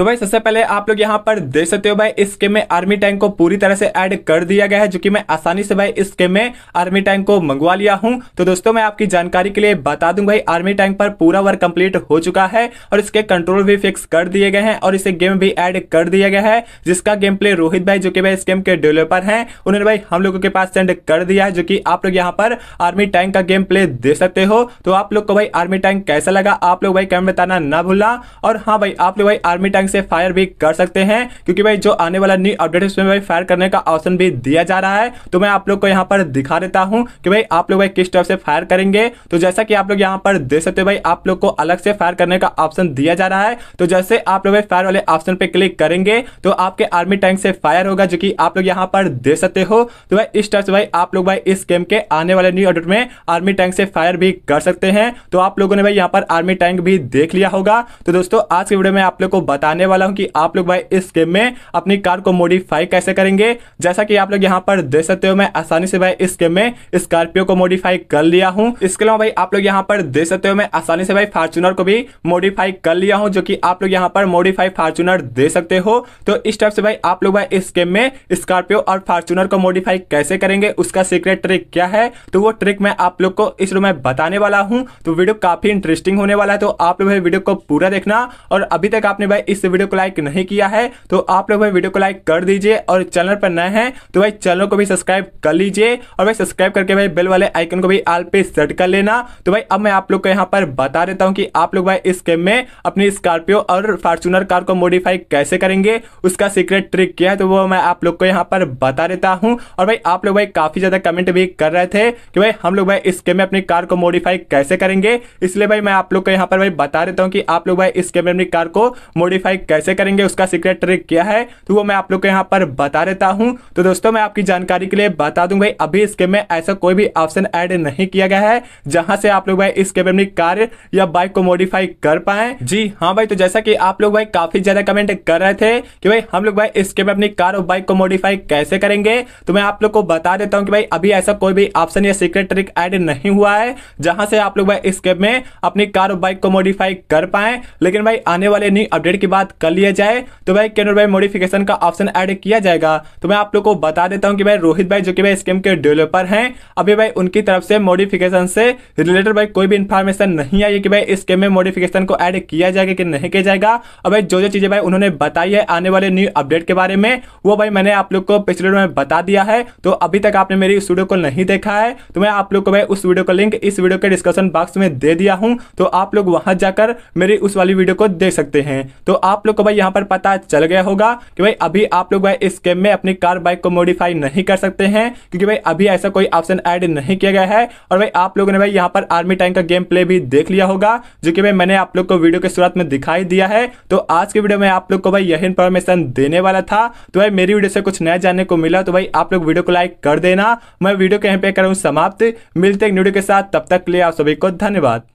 तो भाई सबसे पहले आप लोग यहाँ पर देख सकते हो भाई इसके में आर्मी टैंक को पूरी तरह से ऐड कर दिया गया है जो कि मैं आसानी से भाई इसके में आर्मी टैंक को मंगवा लिया हूँ तो दोस्तों मैं आपकी जानकारी के लिए बता दूं भाई आर्मी टैंक पर पूरा वर्क कंप्लीट हो चुका है और इसके कंट्रोल भी फिक्स कर दिए गए हैं और इसे गेम भी एड कर दिया गया है जिसका गेम प्ले रोहित भाई जो कि भाई इस गेम के डेवलपर है उन्होंने भाई हम लोगों के पास सेंड कर दिया है जो कि आप लोग यहाँ पर आर्मी टैंक का गेम प्ले दे सकते हो तो आप लोग को भाई आर्मी टैंक कैसा लगा आप लोग भाई कैम बताना ना भूलना और हाँ भाई आप लोग भाई आर्मी टैंक से फायर भी कर सकते हैं क्योंकि भाई जो आने वाला न्यू अपडेट है उसमें भाई फायर करने का ऑप्शन भी दिया जा रहा है तो मैं आप लोग को यहाँ पर दिखा देता हूँ कि भाई आप लोग भाई किस टाइप से फायर करेंगे तो जैसा कि आप लोग यहाँ पर देख सकते हो भाई आप लोग को अलग से फायर करने का ऑप्शन दिया जा रहा है तो जैसे आप लोग भाई फायर वाले ऑप्शन पे क्लिक करेंगे तो आपके आर्मी टैंक से फायर होगा जो कि आप लोग यहाँ पर दे सकते हो तो भाई इस टाइप से भाई आप लोग भाई इस गेम के आने वाले न्यू अपडेट में आर्मी टैंक से फायर भी कर सकते हैं तो आप लोगों ने भाई यहाँ पर आर्मी टैंक भी देख लिया होगा तो दोस्तों आज के वीडियो में आप लोग को बताने बताने वाला हूँ कि आप लोग भाई इस गेम में अपनी कार को मॉडिफाई कैसे करेंगे जैसा कि आप लोग यहाँ पर देख सकते हो मैं आसानी से भाई इस गेम में स्कॉर्पियो को मॉडिफाई कर लिया हूँ इसके अलावा भाई आप लोग यहाँ पर देख सकते हो मैं आसानी से भाई फार्चुनर को भी मॉडिफाई कर लिया हूँ जो की आप लोग यहाँ पर मॉडिफाई फार्चुनर दे सकते हो तो इस टाइप से भाई आप लोग भाई इस गेम में स्कॉर्पियो और फार्चुनर को मॉडिफाई कैसे करेंगे उसका सीक्रेट ट्रिक क्या है तो वो ट्रिक मैं आप लोग को इस रूम में बताने वाला हूँ तो वीडियो काफी इंटरेस्टिंग होने वाला है तो आप लोग भाई वीडियो को पूरा देखना और अभी तक आपने भाई इस इस वीडियो को लाइक नहीं किया है तो आप लोग भाई वीडियो को लाइक कर दीजिए और चैनल पर नए हैं तो भाई चैनल को भी सब्सक्राइब कर लीजिए और भाई सब्सक्राइब करके भाई बेल वाले आइकन को भी आल पे सेट कर लेना तो भाई अब मैं आप लोग को यहाँ पर बता देता हूँ कि आप लोग भाई इस गेम में अपनी स्कॉर्पियो और फॉर्चूनर कार को मॉडिफाई कैसे करेंगे उसका सीक्रेट ट्रिक क्या है तो वो मैं आप लोग को यहाँ पर बता देता हूँ और भाई आप लोग भाई काफी ज्यादा कमेंट भी कर रहे थे कि भाई हम लोग भाई इस गेम में अपनी कार को मॉडिफाई कैसे करेंगे इसलिए भाई मैं आप लोग को यहाँ पर भाई बता देता हूँ कि आप लोग भाई इस गेम में अपनी कार को मॉडिफाई वेरीफाई कैसे करेंगे उसका सीक्रेट ट्रिक क्या है तो वो मैं आप लोग को यहाँ पर बता देता हूँ तो दोस्तों मैं आपकी जानकारी के लिए बता दूँ भाई अभी इसके में ऐसा कोई भी ऑप्शन ऐड नहीं किया गया है जहाँ से आप लोग भाई इसके में अपनी कार या बाइक को मॉडिफाई कर पाए जी हाँ भाई तो जैसा कि आप लोग भाई काफी ज्यादा कमेंट कर रहे थे कि भाई हम लोग भाई इसके में अपनी कार और बाइक को मॉडिफाई कैसे करेंगे तो मैं आप लोग को बता देता हूँ कि भाई अभी ऐसा कोई भी ऑप्शन या सीक्रेट ट्रिक ऐड नहीं हुआ है जहाँ से आप लोग भाई इसके में अपनी कार और बाइक को मॉडिफाई कर पाए लेकिन भाई आने वाले न्यू अपडेट की बात कर लिया जाए तो भाई कैनोर भाई मॉडिफिकेशन का ऑप्शन ऐड किया जाएगा तो मैं आप लोग को बता देता हूँ कि भाई रोहित भाई जो कि भाई स्कीम के डेवलपर हैं अभी भाई उनकी तरफ से मॉडिफिकेशन से रिलेटेड भाई कोई भी इन्फॉर्मेशन नहीं आई कि भाई स्कीम में मॉडिफिकेशन को ऐड किया जाएगा कि नहीं किया जाएगा और भाई जो जो चीज़ें भाई उन्होंने बताई है आने वाले न्यू अपडेट के बारे में वो भाई मैंने आप लोग को पिछले वीडियो में बता दिया है तो अभी तक आपने मेरी उस वीडियो को नहीं देखा है तो मैं आप लोग को भाई उस वीडियो का लिंक इस वीडियो के डिस्कशन बॉक्स में दे दिया हूँ तो आप लोग वहाँ जाकर मेरी उस वाली वीडियो को देख सकते हैं तो आप लोग को भाई यहाँ पर पता चल गया होगा कि भाई अभी आप लोग भाई इस गेम में अपनी कार बाइक को मॉडिफाई नहीं कर सकते हैं क्योंकि भाई अभी ऐसा कोई ऑप्शन ऐड नहीं किया गया है और भाई आप लोगों ने भाई यहाँ पर आर्मी टैंक का गेम प्ले भी देख लिया होगा जो कि भाई मैंने आप लोग को वीडियो के शुरुआत में दिखाई दिया है तो आज के वीडियो में आप लोग को भाई यही इन्फॉर्मेशन देने वाला था तो भाई मेरी वीडियो से कुछ नया जानने को मिला तो भाई आप लोग वीडियो को लाइक कर देना मैं वीडियो को यहाँ पे करूँ समाप्त मिलते एक वीडियो के साथ तब तक के लिए आप सभी को धन्यवाद